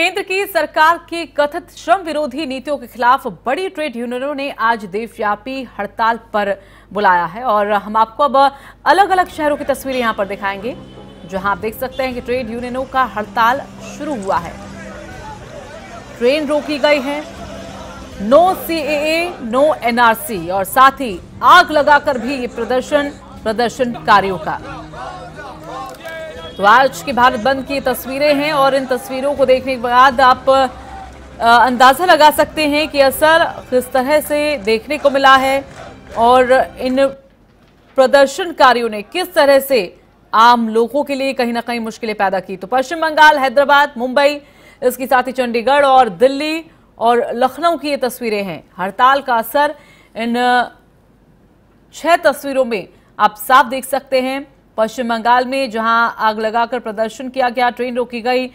केंद्र की सरकार की कथित श्रम विरोधी नीतियों के खिलाफ बड़ी ट्रेड यूनियनों ने आज देशव्यापी हड़ताल पर बुलाया है और हम आपको अब अलग अलग शहरों की तस्वीरें यहां पर दिखाएंगे जहां आप देख सकते हैं कि ट्रेड यूनियनों का हड़ताल शुरू हुआ है ट्रेन रोकी गई है नो सीएए नो एनआरसी और साथ ही आग लगाकर भी ये प्रदर्शन प्रदर्शनकारियों का तो आज की भारत बंद की तस्वीरें हैं और इन तस्वीरों को देखने के बाद आप अंदाज़ा लगा सकते हैं कि असर किस तरह से देखने को मिला है और इन प्रदर्शनकारियों ने किस तरह से आम लोगों के लिए कहीं ना कहीं मुश्किलें पैदा की तो पश्चिम बंगाल हैदराबाद मुंबई इसके साथ ही चंडीगढ़ और दिल्ली और लखनऊ की ये तस्वीरें हैं हड़ताल का असर इन छह तस्वीरों में आप साफ देख सकते हैं पश्चिम बंगाल में जहां आग लगाकर प्रदर्शन किया गया ट्रेन रोकी गई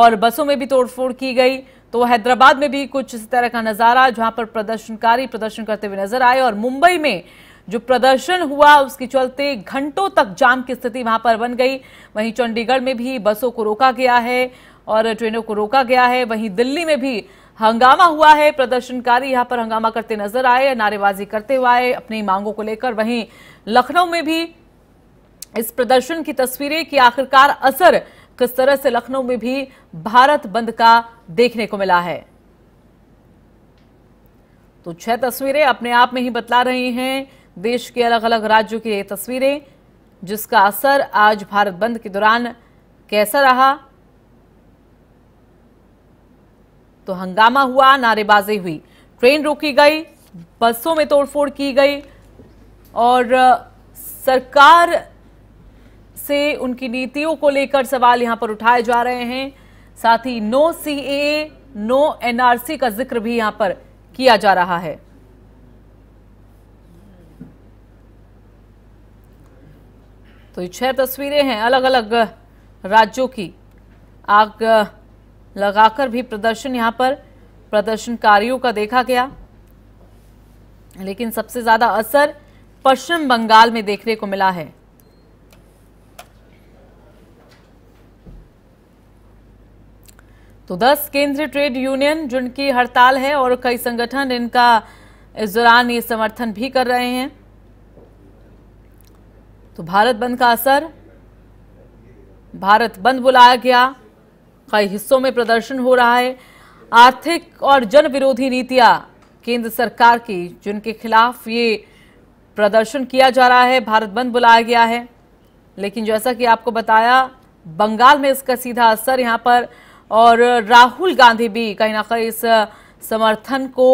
और बसों में भी तोड़फोड़ की गई तो हैदराबाद में भी कुछ इस तरह का नजारा जहां पर प्रदर्शनकारी प्रदर्शन करते हुए नजर आए और मुंबई में जो प्रदर्शन हुआ उसके चलते घंटों तक जाम की स्थिति वहां पर बन गई वहीं चंडीगढ़ में भी बसों को रोका गया है और ट्रेनों को रोका गया है वहीं दिल्ली में भी हंगामा हुआ है प्रदर्शनकारी यहाँ पर हंगामा करते नजर आए नारेबाजी करते हुए आए अपनी मांगों को लेकर वहीं लखनऊ में भी इस प्रदर्शन की तस्वीरें कि आखिरकार असर किस तरह से लखनऊ में भी भारत बंद का देखने को मिला है तो छह तस्वीरें अपने आप में ही बतला रही हैं देश के अलग अलग राज्यों की ये तस्वीरें जिसका असर आज भारत बंद के दौरान कैसा रहा तो हंगामा हुआ नारेबाजी हुई ट्रेन रोकी गई बसों में तोड़फोड़ की गई और सरकार से उनकी नीतियों को लेकर सवाल यहां पर उठाए जा रहे हैं साथ ही no C A no NRC का जिक्र भी यहां पर किया जा रहा है तो ये छह तस्वीरें हैं अलग अलग राज्यों की आग लगाकर भी प्रदर्शन यहां पर प्रदर्शनकारियों का देखा गया लेकिन सबसे ज्यादा असर पश्चिम बंगाल में देखने को मिला है तो 10 केंद्रीय ट्रेड यूनियन जिनकी हड़ताल है और कई संगठन इनका इस दौरान ये समर्थन भी कर रहे हैं तो भारत बंद का असर भारत बंद बुलाया गया कई हिस्सों में प्रदर्शन हो रहा है आर्थिक और जन विरोधी नीतियां केंद्र सरकार की जिनके खिलाफ ये प्रदर्शन किया जा रहा है भारत बंद बुलाया गया है लेकिन जैसा कि आपको बताया बंगाल में इसका सीधा असर यहां पर और राहुल गांधी भी कहीं ना कहीं इस समर्थन को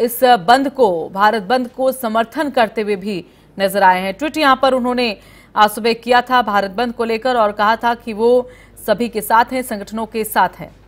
इस बंद को भारत बंद को समर्थन करते हुए भी नजर आए हैं ट्वीट यहां पर उन्होंने आज सुबह किया था भारत बंद को लेकर और कहा था कि वो सभी के साथ हैं संगठनों के साथ हैं